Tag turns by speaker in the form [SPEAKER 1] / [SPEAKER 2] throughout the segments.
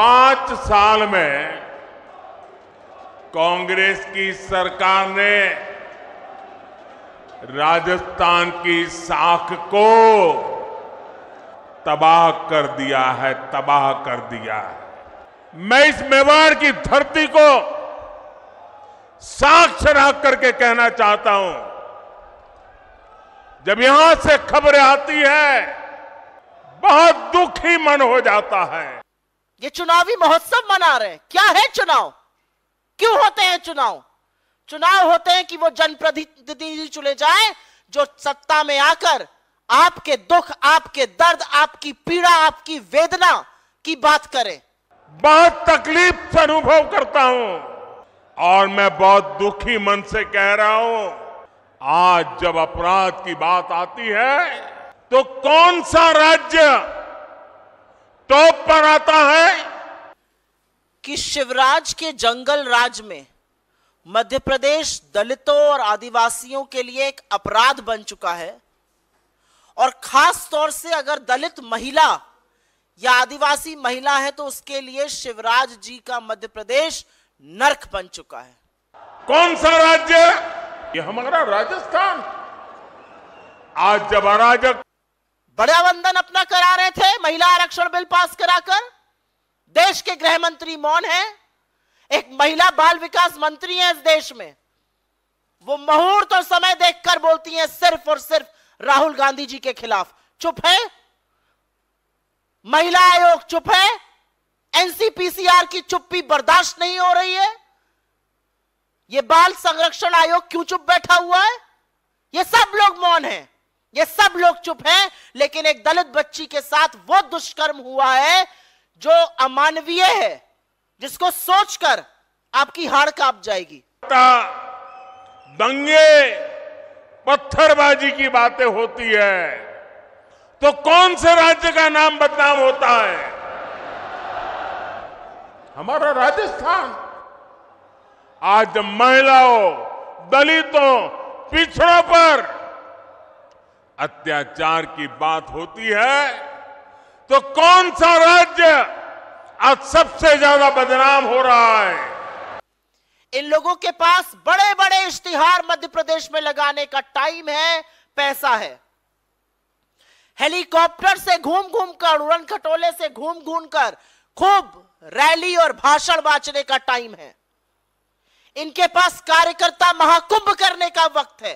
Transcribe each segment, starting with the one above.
[SPEAKER 1] पांच साल में कांग्रेस की सरकार ने राजस्थान की साख को तबाह कर दिया है तबाह कर दिया है मैं इस मेवाड़ की धरती को साक्षर हक करके कहना चाहता हूं जब यहां से खबरें आती है बहुत दुखी मन हो जाता है
[SPEAKER 2] ये चुनावी महोत्सव मना रहे हैं क्या है चुनाव क्यों होते हैं चुनाव चुनाव होते हैं कि वो जनप्रतिनिधि चुने जाए जो सत्ता में आकर आपके दुख आपके दर्द आपकी पीड़ा आपकी वेदना की बात करें
[SPEAKER 1] बहुत तकलीफ से अनुभव करता हूं और मैं बहुत दुखी मन से कह रहा हूं आज जब अपराध की बात आती है तो कौन सा राज्य टॉप पर आता है
[SPEAKER 2] कि शिवराज के जंगल राज में मध्य प्रदेश दलितों और आदिवासियों के लिए एक अपराध बन चुका है और खास तौर से अगर दलित महिला या आदिवासी महिला है तो उसके लिए शिवराज जी का मध्य प्रदेश नरक बन चुका है कौन सा राज्य ये हमारा राजस्थान आज जब अराजक बड़ा बंधन अपना करा रहे थे महिला आरक्षण बिल पास कराकर देश के गृह मंत्री मौन है एक महिला बाल विकास मंत्री है इस देश में वो मुहूर्त और समय देखकर बोलती हैं सिर्फ और सिर्फ राहुल गांधी जी के खिलाफ चुप है महिला आयोग चुप है एनसीपीसीआर की चुप्पी बर्दाश्त नहीं हो रही है ये बाल संरक्षण आयोग क्यों चुप बैठा हुआ है ये सब लोग मौन हैं ये सब लोग चुप हैं लेकिन एक दलित बच्ची के साथ वो दुष्कर्म हुआ है जो अमानवीय है जिसको सोचकर आपकी हाड़ कांप जाएगी
[SPEAKER 1] दंगे पत्थरबाजी की बातें होती है तो कौन से राज्य का नाम बदनाम होता है हमारा राजस्थान आज महिलाओं दलितों पिछड़ों पर अत्याचार की बात होती है तो कौन सा राज्य आज सबसे ज्यादा बदनाम हो रहा है इन लोगों के पास
[SPEAKER 2] बड़े बड़े इश्तिहार मध्य प्रदेश में लगाने का टाइम है पैसा है हेलीकॉप्टर से घूम घूम कर उड़न खटोले से घूम घूम कर खूब रैली और भाषण बांचने का टाइम है इनके पास कार्यकर्ता महाकुंभ करने का वक्त है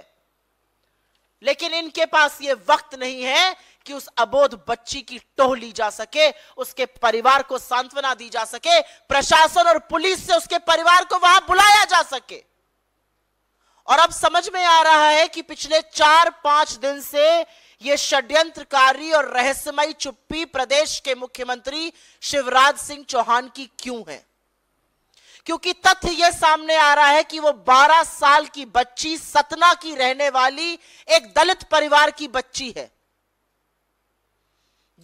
[SPEAKER 2] लेकिन इनके पास ये वक्त नहीं है कि उस अबोध बच्ची की टोह ली जा सके उसके परिवार को सांत्वना दी जा सके प्रशासन और पुलिस से उसके परिवार को वहां बुलाया जा सके और अब समझ में आ रहा है कि पिछले चार पांच दिन से ये षड्यंत्रकारी और रहस्यमयी चुप्पी प्रदेश के मुख्यमंत्री शिवराज सिंह चौहान की क्यों है क्योंकि तथ्य यह सामने आ रहा है कि वो 12 साल की बच्ची सतना की रहने वाली एक दलित परिवार की बच्ची है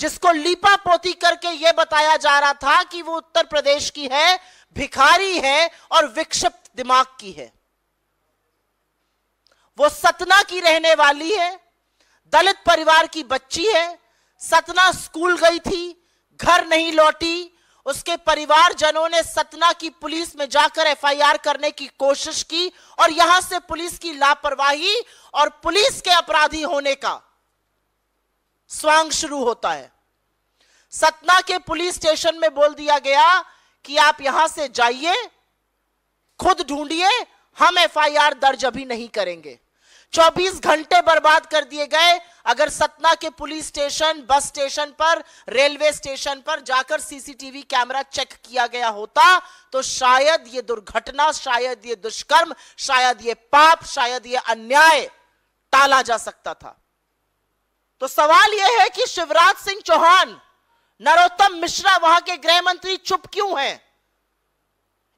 [SPEAKER 2] जिसको लीपा पोती करके यह बताया जा रहा था कि वो उत्तर प्रदेश की है भिखारी है और विक्षिप्त दिमाग की है वो सतना की रहने वाली है दलित परिवार की बच्ची है सतना स्कूल गई थी घर नहीं लौटी उसके परिवारजनों ने सतना की पुलिस में जाकर एफआईआर करने की कोशिश की और यहां से पुलिस की लापरवाही और पुलिस के अपराधी होने का स्वांग शुरू होता है सतना के पुलिस स्टेशन में बोल दिया गया कि आप यहां से जाइए खुद ढूंढिए हम एफआईआर दर्ज अभी नहीं करेंगे चौबीस घंटे बर्बाद कर दिए गए अगर सतना के पुलिस स्टेशन बस स्टेशन पर रेलवे स्टेशन पर जाकर सीसीटीवी कैमरा चेक किया गया होता तो शायद ये दुर्घटना शायद ये दुष्कर्म शायद ये पाप शायद ये अन्याय टाला जा सकता था तो सवाल यह है कि शिवराज सिंह चौहान नरोत्तम मिश्रा वहां के गृह मंत्री चुप क्यों हैं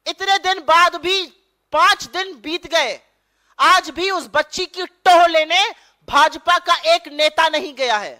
[SPEAKER 2] इतने दिन बाद भी पांच दिन बीत गए आज भी उस बच्ची की टोह लेने भाजपा का एक नेता नहीं गया है